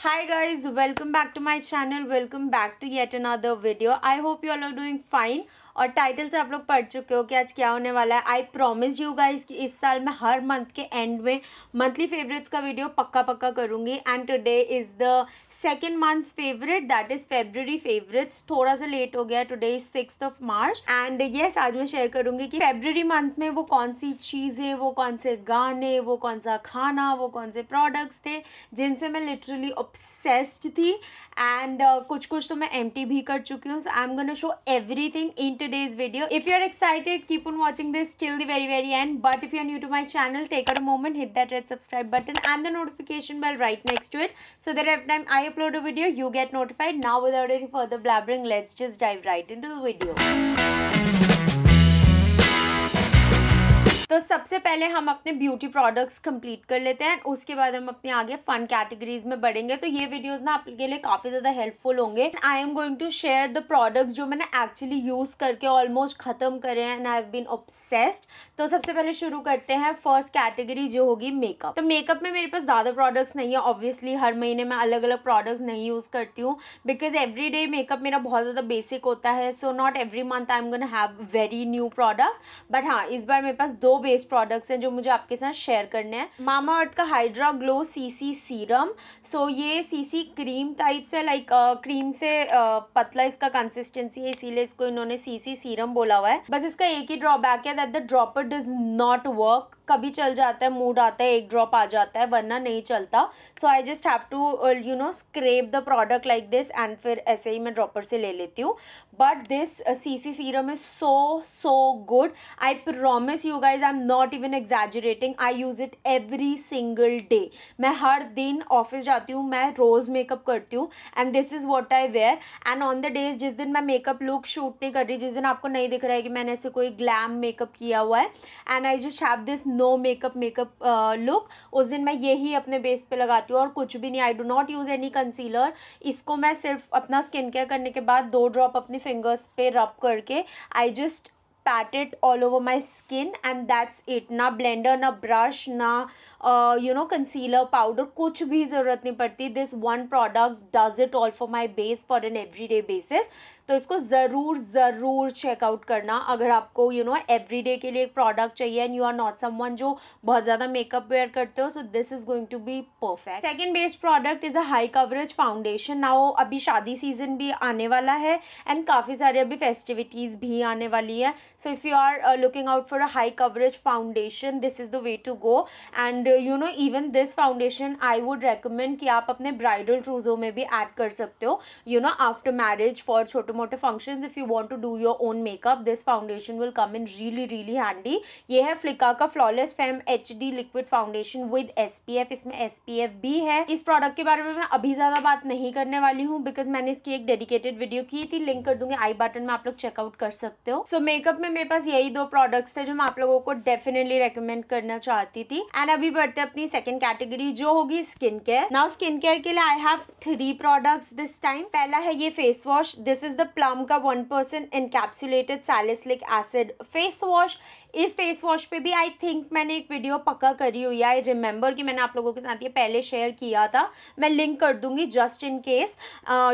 hi guys welcome back to my channel welcome back to yet another video i hope you all are doing fine और title से आप लोग पढ़ चुके हो कि आज क्या होने वाला है आई प्रोमिस यू गाइज कि इस साल मैं हर मंथ के एंड में मंथली फेवरेट्स का वीडियो पक्का पक्का करूँगी and today is the second month's favourite that is February favourites थोड़ा सा लेट हो गया today is six of March and yes आज मैं शेयर करूँगी कि फेबररी मंथ में वो कौन सी चीज़ें वो कौन से गाने वो कौन सा खाना वो कौन से प्रोडक्ट्स थे जिनसे मैं लिटरली ऑब्सेस्ड थी एंड uh, कुछ कुछ तो मैं एम भी कर चुकी हूँ so I am gonna show everything today's video. If you're excited, keep on watching this till the very very end. But if you're new to my channel, take out a moment, hit that red subscribe button and the notification bell right next to it. So that every time I upload a video, you get notified. Now without any further blabbering, let's just dive right into the video. तो सबसे पहले हम अपने beauty products complete कर लेते हैं उसके बाद हम अपने आगे फन कैटेगरीज में बढ़ेंगे तो ये वीडियोस ना आपके लिए काफ़ी ज़्यादा हेल्पफुल होंगे I am going to share the products जो मैंने एक्चुअली यूज़ करके ऑलमोस्ट ख़त्म करे हैं and I have been obsessed तो सबसे पहले शुरू करते हैं फर्स्ट कैटेगरी जो होगी मेकअप तो मेकअप में मेरे पास ज़्यादा प्रोडक्ट्स नहीं है ऑब्वियसली हर महीने मैं अलग अलग प्रोडक्ट्स नहीं यूज़ करती हूँ बिकॉज एवरी डे मेकअप मेरा बहुत ज़्यादा बेसिक होता है so not every month I am gone have very new product but हाँ इस बार मेरे पास दो दो बेस प्रोडक्ट्स हैं जो मुझे आपके साथ शेयर करने हैं मामा अर्थ का hydra glow CC serum so ये सीसी क्रीम टाइप से लाइक क्रीम से uh, पतला इसका कंसिस्टेंसी है इसीलिए इसको इन्होंने सीसी सीरम बोला हुआ है बस इसका एक ही ड्रॉबैक है that the dropper does not work कभी चल जाता है मूड आता है एक ड्रॉप आ जाता है वरना नहीं चलता so I just have to you know scrape the product like this and फिर ऐसे ही मैं ड्रॉपर से ले लेती हूँ but this C C serum is so so good I promise you guys I am not even exaggerating I use it every single day मैं हर दिन ऑफिस जाती हूँ मैं रोज़ मेकअप करती हूँ and this is what I wear and on the days जिस दिन मैं मेकअप लुक शूट नहीं कर रही जिस दिन आपको नहीं दिख रहा है कि मैंने ऐसे कोई ग्लैम मेकअप किया हुआ है and I just have this no makeup makeup look उस दिन मैं यही अपने बेस पे लगाती हूँ और कुछ भी नहीं I do not use any concealer इसको मैं सिर्फ अपना स्किन केयर करने के बाद दो ड्रॉप अपनी फिंगर्स पे रब करके I just pat it all over my skin and that's it na blender na brush na you know concealer powder कुछ भी ज़रूरत नहीं पड़ती this one product does it all for my base for an every day basis तो इसको ज़रूर ज़रूर checkout करना अगर आपको यू नो एवरी डे के लिए एक प्रोडक्ट चाहिए and you are not one जो बहुत ज़्यादा मेकअप वेयर करते हो so this is going to be perfect second best product is a high coverage foundation ना अभी शादी सीजन भी आने वाला है एंड काफ़ी सारे अभी फेस्टिविटीज़ भी आने वाली है so if you are looking out for a high coverage foundation this is the way to go and and you know even this foundation I would recommend कि आप अपने ब्राइडल ट्रूजो में भी ऐड कर सकते हो you know after marriage for छोटे मोटे function if you want to do your own makeup this foundation will come in really really handy ये है फ्लिका का flawless fame H D liquid foundation with S P F इसमें S P F भी है इस product के बारे में मैं अभी ज़्यादा बात नहीं करने वाली हूँ बिकॉज मैंने इसकी एक डेडिकेटेड वीडियो की थी लिंक कर दूंगी आई बटन में आप लोग चेकआउट कर सकते हो सो so, मेकअप में मेरे पास यही दो प्रोडक्ट्स थे जो मैं आप लोगों को डेफिनेटली रिकमेंड करना चाहती थी एंड अभी करते हैं अपनी सेकेंड कैटेगरी जो होगी skin care now skin care के लिए I have three products this time पहला है ये face wash this is the Plum का one percent encapsulated salicylic acid face wash इस फेस वॉश पे भी आई थिंक मैंने एक वीडियो पक्का करी हुई है आई रिमेंबर कि मैंने आप लोगों के साथ ये पहले शेयर किया था मैं लिंक कर दूंगी just in case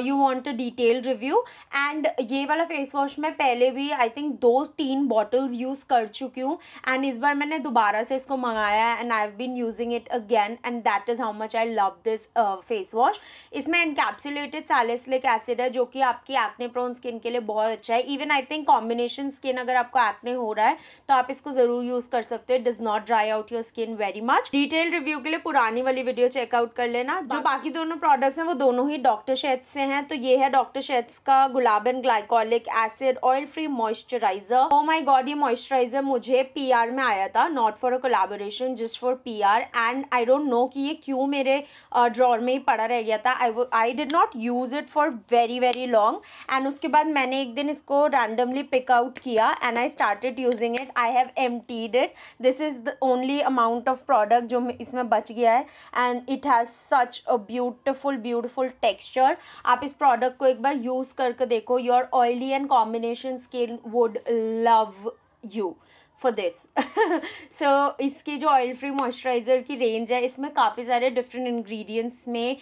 you want a detail review and ये वाला फेस वॉश मैं पहले भी आई थिंक दो तीन बॉटल्स यूज़ कर चुकी हूँ एंड इस बार मैंने दोबारा से इसको मंगाया and I have been using it again and that is how much I love this face wash इसमें इनकेप्सुलेटेड सैलिसलिक एसिड है जो कि आपकी एक्ने प्रोन स्किन के लिए बहुत अच्छा है even I think combination skin अगर आपको एक्ने हो रहा है तो आप इसको जरूर यूज कर सकते हो does not dry out your skin very much detail review के लिए पुरानी वाली वीडियो चेकआउट कर लेना जो बाकी दोनों प्रोडक्ट्स हैं वो दोनों ही डॉक्टर शेट्स से हैं तो ये है डॉक्टर शेट्स का gulab and glycolic acid oil free moisturiser oh my god ये मॉइस्चराइजर मुझे पी में आया था not for a collaboration just for P and I don't know कि ये क्यों मेरे ड्रॉर में ही पड़ा रह गया था I did not use it for very very long and उसके बाद मैंने एक दिन इसको रैंडमली पिकआउट किया and I started using it I have emptied it this is the only amount of product जो इसमें बच गया है and it has such a beautiful beautiful texture आप इस प्रोडक्ट को एक बार यूज़ करके देखो your oily and combination skin would love you for this so इसकी जो ऑयल फ्री मॉइस्चराइज़र की रेंज है इसमें काफ़ी सारे डिफरेंट इन्ग्रीडियंट्स में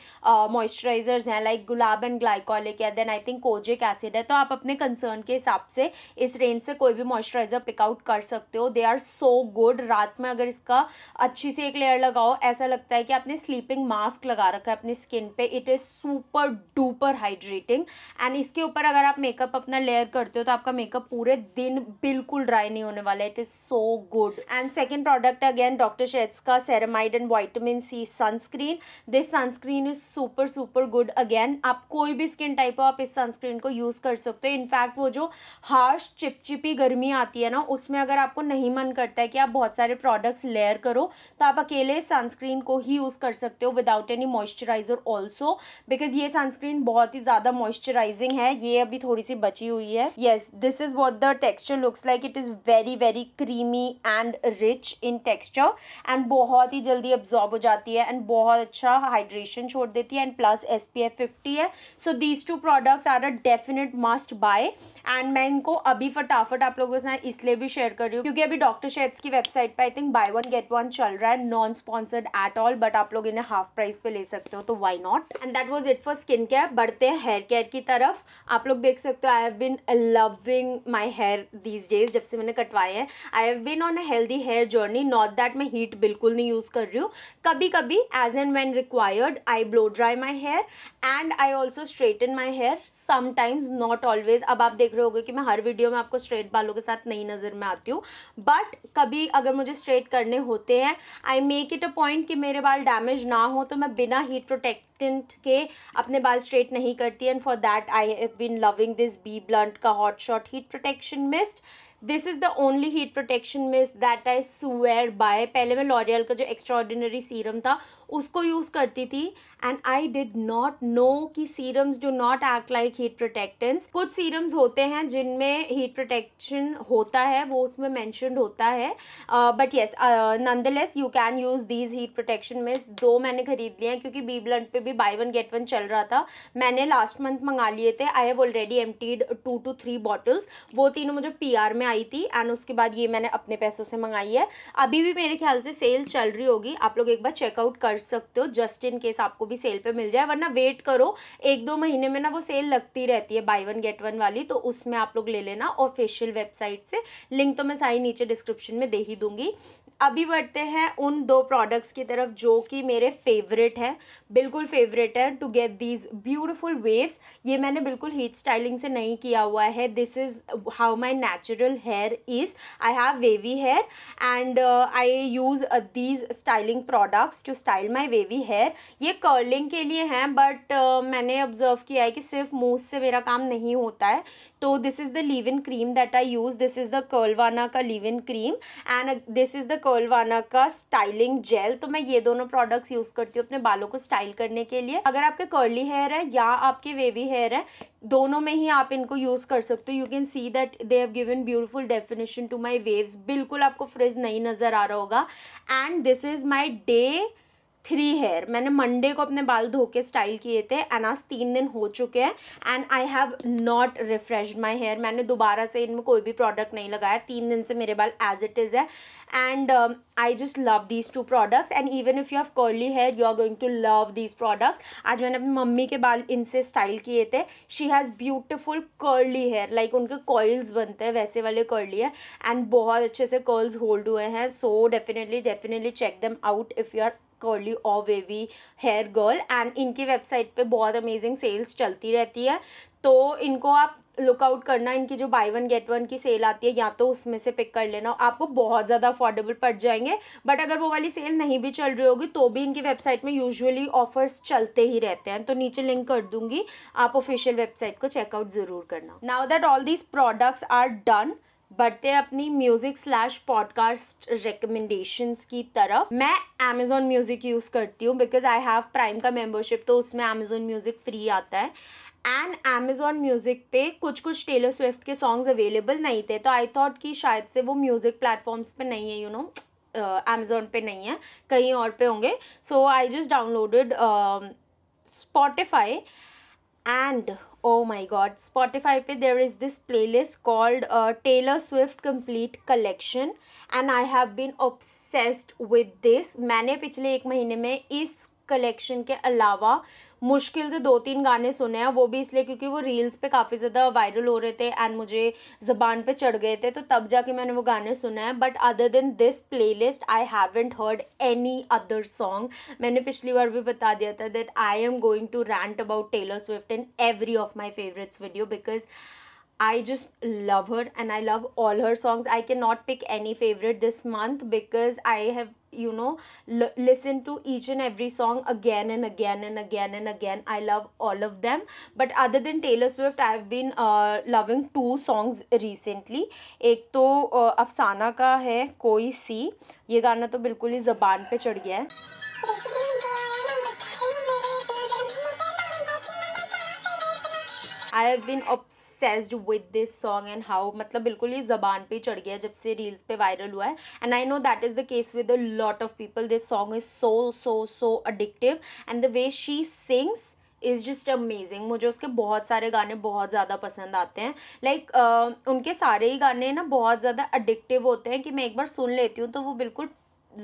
मॉइस्चराइज़र्स हैं लाइक गुलाब एंड ग्लाइकोलिक या then I think kojic acid है तो आप अपने कंसर्न के हिसाब से इस रेंज से कोई भी मॉइस्चराइज़र पिकआउट कर सकते हो दे आर सो गुड रात में अगर इसका अच्छी सी एक लेयर लगाओ ऐसा लगता है कि आपने स्लीपिंग मास्क लगा रखा है अपनी स्किन पर it is super duper hydrating and इसके ऊपर अगर आप मेकअप अपना लेयर करते हो तो आपका मेकअप पूरे दिन बिल्कुल ड्राई नहीं होने वाला it is so good and second product again doctor Sheth's का ceramide and vitamin C sunscreen this sunscreen is super super good again आप कोई भी स्किन टाइप हो आप इस सनस्क्रीन को यूज़ कर सकते हो इनफैक्ट वो जो हार्श चिपचिपी गर्मी आती है ना उसमें अगर आपको नहीं मन करता है कि आप बहुत सारे प्रोडक्ट्स लेयर करो तो आप अकेले सनस्क्रीन को ही यूज़ कर सकते हो without any moisturiser also because ये सनस्क्रीन बहुत ही ज़्यादा मॉइस्चराइजिंग है ये अभी थोड़ी सी बची हुई है yes this is what the texture looks like it is very very creamy and rich in texture and बहुत ही जल्दी अब्जॉर्ब हो जाती है एंड बहुत अच्छा हाइड्रेशन छोड़ देती है and plus S P F fifty है so these two products are a definite must buy and मैं इनको अभी फटाफट आप लोगों से इसलिए भी शेयर कर रही हूँ क्योंकि अभी डॉक्टर शेड्स की वेबसाइट पर I think buy one get one चल रहा है non sponsored at all but आप लोग इन्हें हाफ प्राइस पे ले सकते हो तो why not and that was it for skin care बढ़ते हैं हेयर केयर की तरफ आप लोग देख सकते हो I have been loving my hair these days जब से मैंने कटवाए हैं I have been on a healthy hair journey not that मैं हीट बिल्कुल नहीं यूज़ कर रही हूँ कभी कभी as and when required I blow dry my hair and I also straighten my hair sometimes not always अब आप देख रहे गए कि मैं हर वीडियो में आपको स्ट्रेट बालों के साथ नई नज़र में आती हूँ बट कभी अगर मुझे स्ट्रेट करने होते हैं I make it a point कि मेरे बाल डैमेज ना हो तो मैं बिना हीट प्रोटेक्ट के अपने बाल स्ट्रेट नहीं करती and for that I have been loving this BBlunt का hot shot heat protection mist this is the only heat protection mist that I swear by पहले मैं लॉरियल का जो एक्स्ट्रा ऑर्डिनरी सीरम था उसको यूज़ करती थी and I did not know कि serums do not act like heat protectants कुछ सीरम्स होते हैं जिनमें हीट प्रोटेक्शन होता है वो उसमें मैंशनड होता है but yes less you can use these heat protection mist दो मैंने खरीद लिए हैं क्योंकि बी ब्लड पर भी बाई वन गेट वन चल रहा था मैंने लास्ट मंथ मंगा लिए थे I have already emptied two two three bottles वो तीनों मुझे पी आर में आई थी एंड उसके बाद ये मैंने अपने पैसों से मंगाई है अभी भी मेरे ख्याल से सेल चल रही होगी आप लोग एक बार चेकआउट कर सकते हो जस्ट इन केस आपको भी सेल पे मिल जाए वरना वेट करो एक दो महीने में ना वो सेल लगती रहती है बाई वन गेट वन वाली तो उसमें आप लोग ले लेना और फेशियल वेबसाइट से लिंक तो मैं सारी नीचे डिस्क्रिप्शन में दे ही दूंगी अभी बढ़ते हैं उन दो प्रोडक्ट्स की तरफ जो कि मेरे फेवरेट हैं बिल्कुल फेवरेट है to get these beautiful waves ये मैंने बिल्कुल हीट स्टाइलिंग से नहीं किया हुआ है this is how my natural hair is I have wavy hair and uh, I use uh, these styling products to style my wavy hair ये curling के लिए हैं but uh, मैंने observe किया है कि सिर्फ मुँह से मेरा काम नहीं होता है तो this is the leave in cream that I use this is the Curlvana का leave in cream and this is the Curlvana का स्टाइलिंग जेल तो मैं ये दोनों प्रोडक्ट्स यूज़ करती हूँ अपने बालों को स्टाइल करने के लिए अगर आपके कर्ली हेयर है या आपके वेवी हेयर है दोनों में ही आप इनको यूज़ कर सकते हो you can see that they have given beaut beautiful definition to my waves बिल्कुल आपको फ्रिज नहीं नज़र आ रहा होगा and this is my day three hair मैंने मंडे को अपने बाल धो के स्टाइल किए थे एंड आज तीन दिन हो चुके हैं and I have not refresh my hair मैंने दोबारा से इनमें कोई भी प्रोडक्ट नहीं लगाया तीन दिन से मेरे बाल एज इट इज़ है and I just love these two products and even if you have curly hair you are going to love these products आज मैंने अपनी मम्मी के बाल इनसे स्टाइल किए थे she has beautiful curly hair like उनके कॉयल्स बनते हैं वैसे वाले कर्ली है एंड बहुत अच्छे से कर्ल्स होल्ड हुए हैं so definitely definitely check them out if you are curly और वेवी हेयर गर्ल एंड इनकी वेबसाइट पे बहुत अमेजिंग सेल्स चलती रहती है तो इनको आप लुकआउट करना इनकी जो बाई वन गेट वन की सेल आती है या तो उसमें से पिक कर लेना आपको बहुत ज़्यादा अफोर्डेबल पड़ जाएंगे बट अगर वो वाली सेल नहीं भी चल रही होगी तो भी इनकी वेबसाइट में यूजुअली ऑफर्स चलते ही रहते हैं तो नीचे लिंक कर दूंगी आप ऑफिशियल वेबसाइट को चेकआउट ज़रूर करना now that all these products are done बढ़ते हैं अपनी म्यूजिक स्लैश पॉडकास्ट रिकमेंडेशंस की तरफ मैं अमेजोन म्यूजिक यूज़ करती हूँ बिकॉज आई हैव प्राइम का मेम्बरशिप तो उसमें अमेजोन म्यूजिक फ्री आता है एंड अमेजोन म्यूज़िक पे कुछ कुछ टेलर स्विफ्ट के सॉन्ग्स अवेलेबल नहीं थे तो आई थॉट कि शायद से वो म्यूज़िक प्लेटफॉर्म्स पे नहीं है यू नो अमेज़ोन पे नहीं है कहीं और पे होंगे so I just downloaded Spotify and oh my god Spotify पे there is this playlist called Taylor Swift complete collection and I have been obsessed with this मैंने पिछले एक महीने में इस कलेक्शन के अलावा मुश्किल से दो तीन गाने सुने हैं वो भी इसलिए क्योंकि वो रील्स पे काफ़ी ज़्यादा वायरल हो रहे थे एंड मुझे ज़बान पे चढ़ गए थे तो तब जाके मैंने वो गाने सुने हैं but other than this playlist I haven't heard any other song मैंने पिछली बार भी बता दिया था that I am going to rant about Taylor Swift in every of my favourites video because I just love her and I love all her songs. I cannot pick any favorite this month because I have you know listen to each and every song again and again and again and again i love all of them but other than taylor swift i've been uh, loving two songs recently ek to uh, afsana ka hai koi si ye gana to bilkul hi zuban pe chadh gaya hai I have been obsessed with this song and how मतलब बिल्कुल ये जबान पे चढ़ गया जब से reels पे वायरल हुआ है and I know that is the case with a lot of people this song is so so so addictive and the way she sings is just amazing मुझे उसके बहुत सारे गाने बहुत ज़्यादा पसंद आते हैं लाइक like, uh, उनके सारे ही गाने ना बहुत ज़्यादा अडिक्टिव होते हैं कि मैं एक बार सुन लेती हूँ तो वो बिल्कुल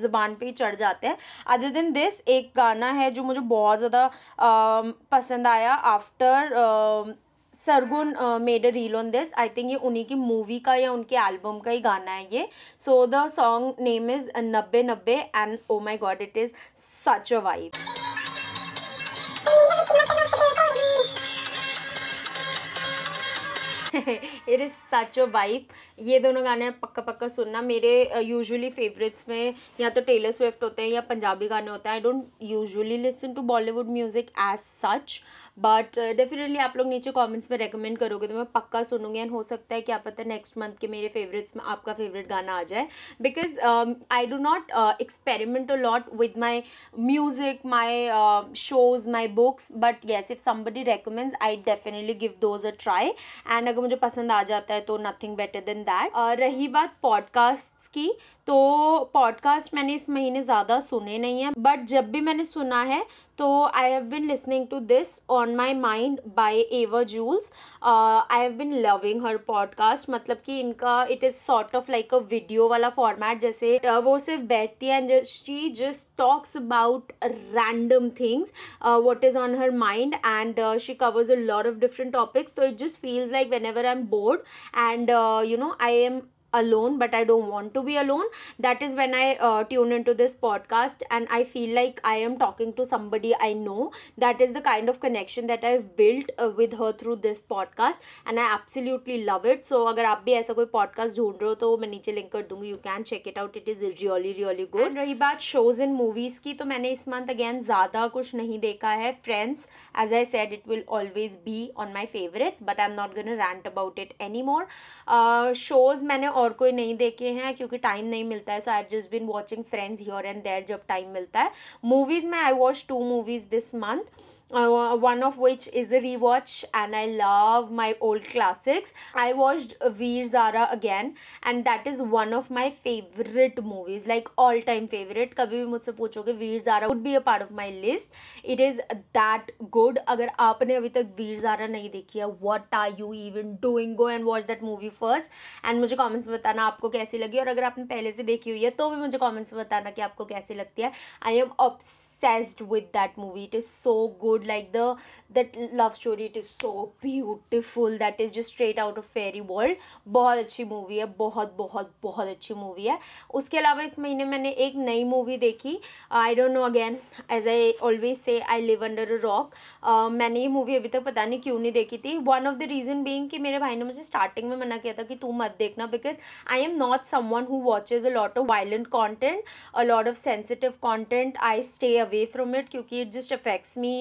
ज़बान पे ही चढ़ जाते हैं अदर दिन दिस एक गाना है जो मुझे बहुत ज़्यादा uh, पसंद आया after Sargun made a reel on this I think ये उन्हीं की मूवी का या उनके एल्बम का ही गाना है ये so the song name is नब्बे नब्बे and oh my God it is such a vibe it is such a vibe ये दोनों गाने पक्का पक्का सुनना मेरे यूजुअली uh, फेवरेट्स में या तो टेलर स्विफ्ट होते हैं या पंजाबी गाने होते हैं I don't usually listen to Bollywood music as such but definitely uh, आप लोग नीचे कमेंट्स में रेकमेंड करोगे तो मैं पक्का सुनूंगी एंड हो सकता है कि आप पता नेक्स्ट मंथ के मेरे फेवरेट्स में आपका फेवरेट गाना आ जाए because I do not experiment a lot with my music my shows my books but yes if somebody recommends I definitely give those a try and अगर मुझे पसंद आ जाता है तो नथिंग बेटर देन दैट रही बात पॉडकास्ट की तो पॉडकास्ट मैंने इस महीने ज़्यादा सुने नहीं है बट जब भी मैंने सुना है तो I have been listening to this on my mind by ever Jules I have been loving her podcast मतलब कि इनका it is sort of like a video वाला फॉर्मेट जैसे uh, वो सिर्फ बैठती है and she just talks about random things what is on her mind and she covers a lot of different topics तो it just feels like whenever I am board and you know I am alone but i don't want to be alone that is when i uh, tune into this podcast and i feel like i am talking to somebody i know that is the kind of connection that i've built uh, with her through this podcast and i absolutely love it so agar aap bhi aisa koi podcast dhoond rahe ho to main niche link kar dungi you can check it out it is really really good and रही बात shows and movies ki to maine is month again zyada kuch nahi dekha hai friends as i said it will always be on my favorites but i'm not going to rant about it anymore uh, shows maine और कोई नहीं देखे हैं क्योंकि time नहीं मिलता है so I just been watching Friends here and there जब टाइम मिलता है मूवीज़ में I watch two movies this month uh, one of which is a rewatch and I love my old classics. I watched Veer Zara again and that is one of my favorite movies like all time favorite. kabhi bhi mujhse puchoge veer zara would be a part of my list. It is that good. agar aapne abhi tak veer zara nahi dekhi hai what are you even doing? Go and watch that movie first. And mujhe comments mein batana aapko kaisi lagi aur agar aapne pehle se dekhi hui hai to bhi mujhe comments mein batana ki aapko kaisi lagti hai I am obsessed obsessed with that movie it is so good like the that love story it is so beautiful that is just straight out of fairy world बहुत अच्छी movie है बहुत बहुत बहुत अच्छी movie है उसके अलावा इस महीने मैंने एक नई मूवी देखी I don't know again as I always say I live under a rock मैंने ये मूवी अभी तक पता नहीं क्यों नहीं देखी थी one of the reason being कि मेरे भाई ने मुझे स्टार्टिंग में मना किया था कि तू मत देखना because I am not someone who watches a lot of violent content a lot of sensitive content I stay away from it क्योंकि it just affects me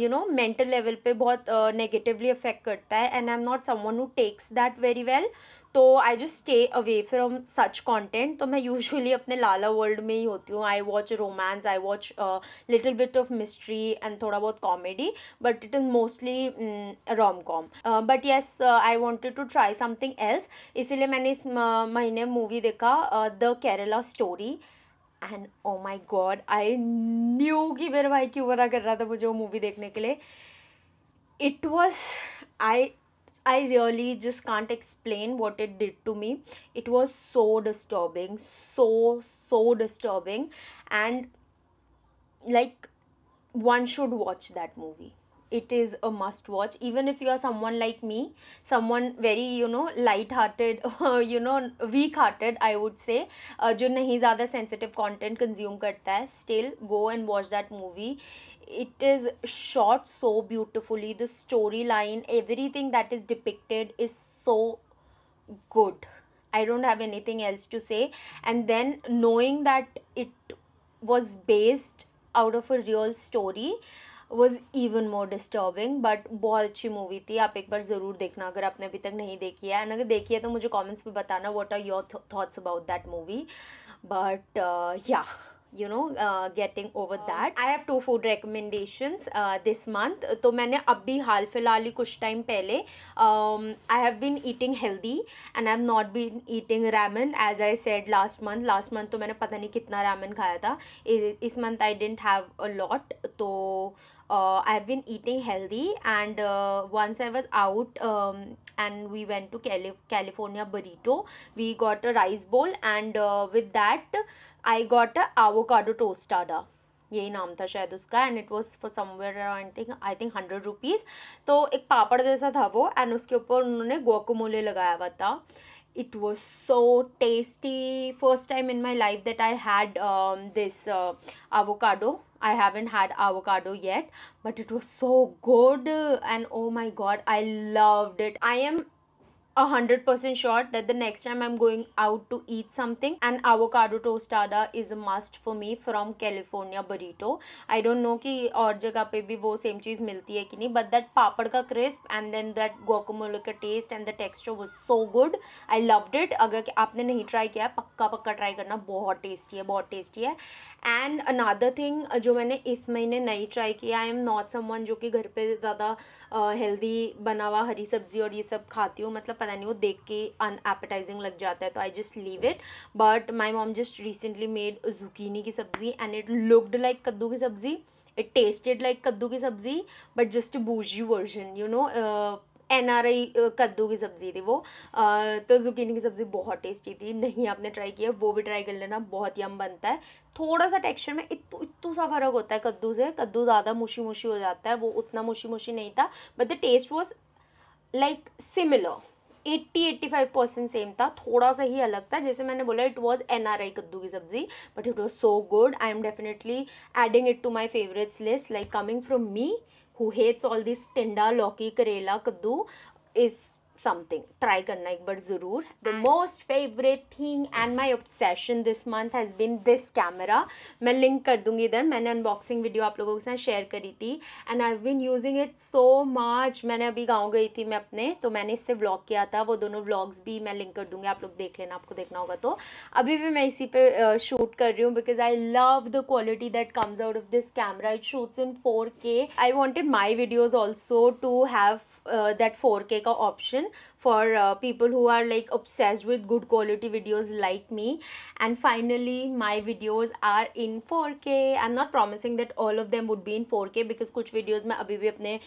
you know mental level पे बहुत नेगेटिवली uh, अफेक्ट करता है and I am not someone who takes that very well तो I just stay away from such content तो मैं usually अपने लाला world में ही होती हूँ I watch romance I watch little bit of mystery and थोड़ा बहुत comedy but it is mostly rom com but yes I wanted to try something else इसीलिए मैंने इस महीने मूवी देखा The Kerala Story and oh my God I knew कि मेरे भाई क्यों मना कर रहा था मुझे वो मूवी देखने के लिए it was I I really just can't explain what it did to me it was so disturbing so so disturbing and like one should watch that movie it is a must watch even if you are someone like me someone very you know light hearted you know weak hearted i would say uh, जो नहीं ज़्यादा sensitive content consume करता still go and watch that movie it is shot so beautifully the storyline everything that is depicted is so good i don't have anything else to say and then knowing that it was based out of a real story was even more disturbing but बहुत अच्छी movie थी आप एक बार ज़रूर देखना अगर आपने अभी तक नहीं देखी है एंड अगर देखी है तो मुझे कॉमेंट्स में बताना what are your thoughts about that movie but yeah you know getting over that I have two food recommendations this month तो मैंने अभी हाल फिलहाल ही कुछ टाइम पहले I have been eating healthy and I have not been eating ramen as I said last month last month तो मैंने पता नहीं कितना रैमन खाया था इस month I didn't have a lot तो uh, I've been eating healthy and uh, once I was out um, and we went to Cali California burrito we got a rice bowl and uh, with that I got a avocado tostada यही नाम था शायद उसका and it was for somewhere around think I think hundred rupees तो एक पापड़ जैसा था वो एंड उसके ऊपर उन्होंने गोकमोले लगाया हुआ था it was so tasty first time in my life that i had um, this uh, avocado i haven't had avocado yet but it was so good and oh my god i loved it i am a hundred percent sure that the next time I'm going out to eat something, an avocado tostada is a must for me from California burrito. I don't know कि और जगह पे भी वो same चीज़ मिलती है कि नहीं but that पापड़ का crisp and then that guacamole का taste and the texture was so good. I loved it. अगर कि आपने नहीं try किया पक्का पक्का try करना बहुत tasty है बहुत tasty है And another thing जो मैंने इस महीने नहीं try किया I am not someone जो कि घर पे ज़्यादा healthy बना हुआ हरी सब्जी और ये सब खाती हूँ मतलब पता नहीं वो देख के अनएपेटाइजिंग लग जाता है तो I just leave it but my mom just recently made zucchini की सब्ज़ी एंड इट लुकड लाइक कद्दू की सब्ज़ी इट टेस्टेड लाइक कद्दू की सब्ज़ी but just boujee version you know N R I कद्दू की सब्ज़ी थी वो uh, तो जुकीनी की सब्ज़ी बहुत टेस्टी थी नहीं आपने ट्राई किया वो भी ट्राई कर लेना बहुत यम बनता है थोड़ा सा टेक्सचर में इतू इतू सा फ़र्क होता है कद्दू से कद्दू ज़्यादा मुशी मुशी हो जाता है वो उतना मुशी मुशी नहीं था but the taste was like similar eighty eighty five percent same था थोड़ा सा ही अलग था जैसे मैंने बोला it was N R I कद्दू की सब्जी but it was so good I am definitely adding it to my favourites list like coming from me who hates all this टिंडा लौकी करेला कद्दू is something try karna ek bar zarur the most favorite thing and my obsession this month has been this camera main link kar dungi idhar maine unboxing video aap logo ke sath share kari thi and I've been using it so much maine abhi gaon gayi thi main apne to maine isse vlog kiya tha wo dono vlogs bhi main link कर दूंगी आप लोग देख लेना आपको देखना होगा तो अभी भी मैं इसी पे shoot kar rahi hu because I love the quality that comes out of this camera it shoots in 4K I wanted my videos also to have that four K का option for people who are like obsessed with good quality videos like me and finally my videos are in four K I am not promising that all of them would be in four K because कुछ videos मैं अभी भी अपने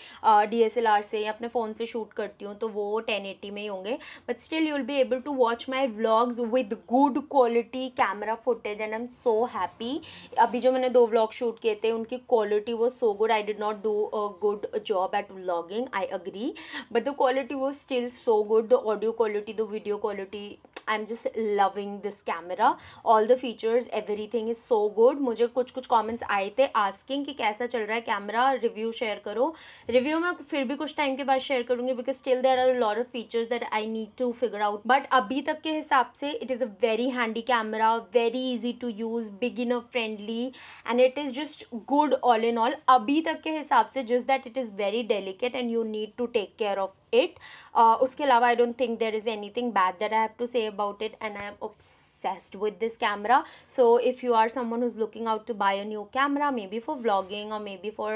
D S L R से या अपने phone से shoot करती हूँ तो वो टेन एटी में ही होंगे but still you will be able to watch my vlogs with good quality camera footage and I am so happy अभी जो मैंने दो व्लॉग शूट किए थे उनकी क्वालिटी वो so good I did not do a good job at vlogging I agree थी but the quality was still so good the audio quality the video quality I am just loving this camera all the features everything is so good मुझे कुछ कुछ comments आए थे asking कि कैसा चल रहा है कैमरा रिव्यू शेयर करो रिव्यू मैं फिर भी कुछ टाइम के बाद शेयर करूँगी because still there are lot of features that I need to figure out but अभी तक के हिसाब से it is a very handy camera very easy to use beginner friendly and it is just good all in all अभी तक के हिसाब से just that it is very delicate and you need to take care of it uh, उसके अलावा I don't think there is anything bad that I have to say about it and I obsessed with this camera so if you are someone who's looking out to buy a new camera maybe for vlogging or maybe for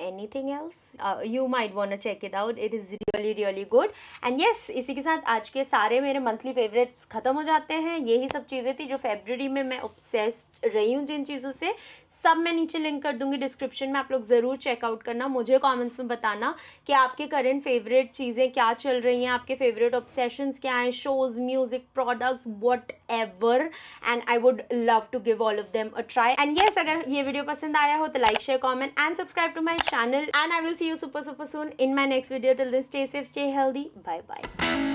anything else you might want check it out it is really really good and yes इसी के साथ आज के सारे मेरे monthly favourites ख़त्म हो जाते हैं यही सब चीज़ें थी जो फेबररी में मैं ऑब्सेस्ड रही हूँ जिन चीज़ों से सब मैं नीचे लिंक कर दूंगी डिस्क्रिप्शन में आप लोग ज़रूर चेकआउट करना मुझे कॉमेंट्स में बताना कि आपके करेंट फेवरेट चीज़ें क्या चल रही हैं आपके फेवरेट ऑब्सेशंस क्या हैं shows music products what ever and I would love to give all of them a try and yes if this video पसंद आया हो तो like share comment and subscribe to my and I will see you super super soon in my next video till then stay safe stay healthy bye bye